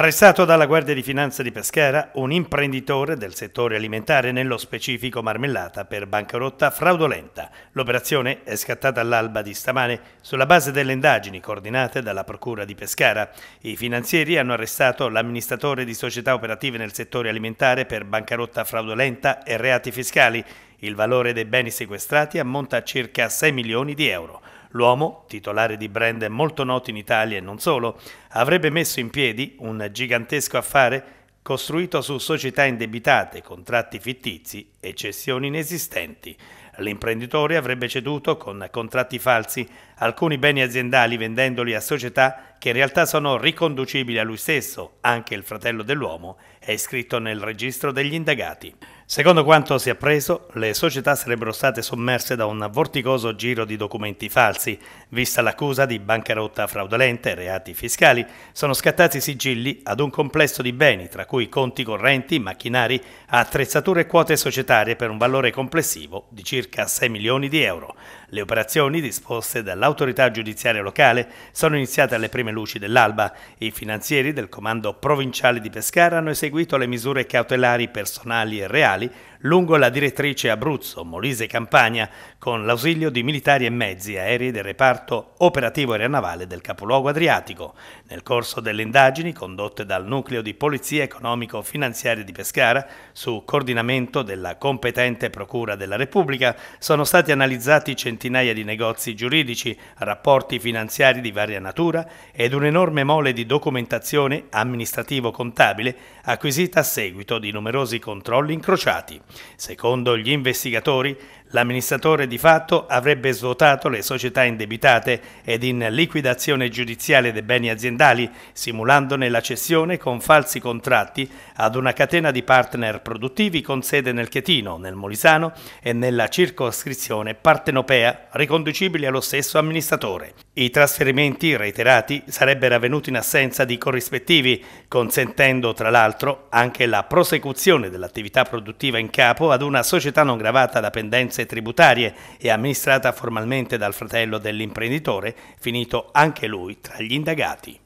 Arrestato dalla Guardia di Finanza di Pescara, un imprenditore del settore alimentare, nello specifico marmellata, per bancarotta fraudolenta. L'operazione è scattata all'alba di stamane sulla base delle indagini coordinate dalla Procura di Pescara. I finanzieri hanno arrestato l'amministratore di società operative nel settore alimentare per bancarotta fraudolenta e reati fiscali. Il valore dei beni sequestrati ammonta a circa 6 milioni di euro. L'uomo, titolare di brand molto noti in Italia e non solo, avrebbe messo in piedi un gigantesco affare costruito su società indebitate, contratti fittizi e cessioni inesistenti. L'imprenditore avrebbe ceduto con contratti falsi alcuni beni aziendali vendendoli a società che in realtà sono riconducibili a lui stesso, anche il fratello dell'uomo è iscritto nel registro degli indagati. Secondo quanto si è appreso, le società sarebbero state sommerse da un vorticoso giro di documenti falsi. Vista l'accusa di bancarotta fraudolenta e reati fiscali, sono scattati sigilli ad un complesso di beni, tra cui conti correnti, macchinari, attrezzature e quote societarie per un valore complessivo di circa 6 milioni di euro. Le operazioni disposte dall'autorità giudiziaria locale sono iniziate alle prime luci dell'alba. I finanzieri del comando provinciale di Pescara hanno eseguito le misure cautelari personali e reali aller lungo la direttrice Abruzzo, Molise e Campania, con l'ausilio di militari e mezzi aerei del reparto operativo aeronavale del capoluogo adriatico. Nel corso delle indagini condotte dal Nucleo di Polizia Economico-Finanziaria di Pescara, su coordinamento della competente Procura della Repubblica, sono stati analizzati centinaia di negozi giuridici, rapporti finanziari di varia natura ed un'enorme mole di documentazione amministrativo-contabile acquisita a seguito di numerosi controlli incrociati. Secondo gli investigatori, L'amministratore di fatto avrebbe svuotato le società indebitate ed in liquidazione giudiziale dei beni aziendali, simulandone la cessione con falsi contratti ad una catena di partner produttivi con sede nel Chetino, nel Molisano e nella circoscrizione partenopea, riconducibili allo stesso amministratore. I trasferimenti reiterati sarebbero avvenuti in assenza di corrispettivi, consentendo tra l'altro anche la prosecuzione dell'attività produttiva in capo ad una società non gravata da pendenze tasse tributarie e amministrata formalmente dal fratello dell'imprenditore, finito anche lui tra gli indagati.